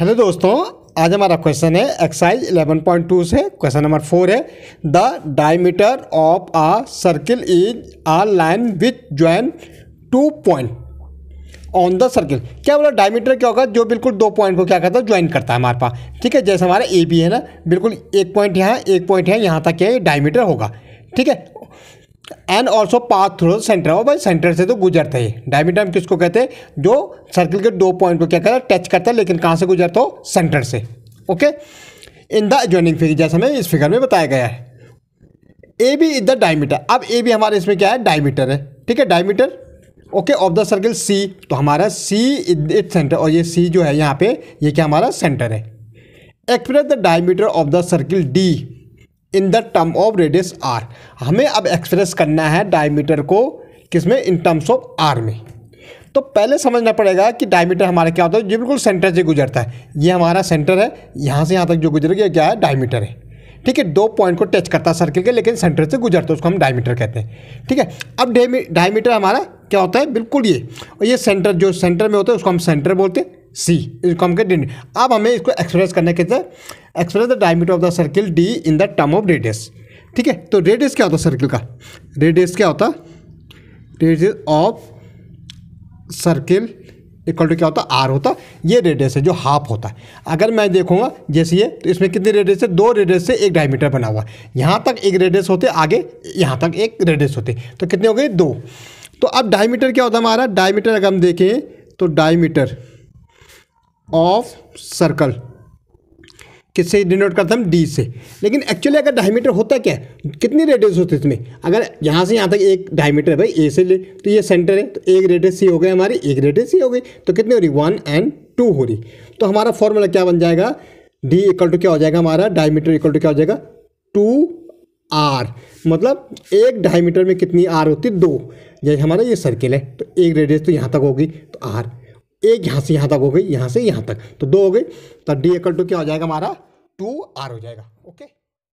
hello दोस्तों आज हमारा क्वेश्चन है एक्सरसाइज 11.2 से क्वेश्चन नंबर फोर है the diameter of a circle is a line which join two point on the circle क्या बोला डायमीटर क्या होगा जो बिल्कुल दो पॉइंट को क्या करता है ज्वाइन करता है हमारे पास ठीक है जैसे हमारा ए बी है ना बिल्कुल एक पॉइंट यहाँ एक पॉइंट है यहाँ तक है डायमीटर होगा ठीक है and also path through centre और भाई सेंटर से तो गुजरता हैं डायमीटर किसको कहते हैं जो सर्कल के दो पॉइंट को क्या करता है टच करता है लेकिन कहाँ से गुजरता हो सेंटर से okay in the joining figure जैसे हमें इस फिगर में बताया गया है A B is the diameter अब ए बी हमारे इसमें क्या है डायमीटर है ठीक है diameter okay of the circle C तो हमारा सी इट सेंटर और ये सी जो है यहाँ पे ये क्या हमारा सेंटर है express the diameter of the circle D in the term of radius R हमें अब एक्सप्रेस करना है डायमीटर को किसमें इन टर्म्स ऑफ आर में तो पहले समझना पड़ेगा कि डायमीटर हमारा क्या होता है जो बिल्कुल सेंटर से गुजरता है ये हमारा सेंटर है यहाँ से यहाँ तक जो गुजर गया क्या है डायमीटर है ठीक है दो पॉइंट को टच करता है सर्किल के लेकिन सेंटर से गुजरता है उसको हम डायमीटर कहते हैं ठीक है अब डायमीटर हमारा क्या होता है बिल्कुल ये और ये सेंटर जो सेंटर में होता है उसको हम सेंटर बोलते हैं सी इज डी अब हमें इसको एक्सप्रेस करने के express the diameter of the circle D in the term of radius ठीक है तो रेडियस क्या होता है सर्किल का रेडियस क्या होता radius of circle equal to क्या होता है आर होता ये रेडियस है जो हाफ होता है अगर मैं देखूंगा जैसे ये तो इसमें कितने रेडियस है दो रेडियस से एक डायमीटर बना हुआ है यहाँ तक एक रेडियस होते आगे यहाँ तक एक रेडियस होते तो कितने हो गए दो तो अब डायमीटर क्या होता है हमारा डायमीटर अगर हम देखें तो डायमीटर ऑफ सर्कल किससे डिनोट करते हम डी से लेकिन एक्चुअली अगर डायमीटर होता क्या है कितनी रेडियस होती है इसमें अगर यहाँ से यहाँ तक एक डायमीटर है भाई ए से ले तो ये सेंटर है तो एक रेडियस सी हो गई हमारी एक रेडियस सी हो गई तो कितनी हो रही वन एंड टू हो रही तो हमारा फॉर्मूला क्या बन जाएगा डी इक्वल टू क्या हो जाएगा हमारा डायमीटर इक्वल टू क्या हो जाएगा टू आर मतलब एक डायमीटर में कितनी आर होती है दो यही हमारा ये सर्किल है तो एक रेडियस तो यहाँ तक होगी तो आर एक यहाँ से यहाँ तक हो गई यहाँ से यहाँ तक तो दो हो गई तो डी एकल टू क्या हो जाएगा हमारा टू आर हो जाएगा ओके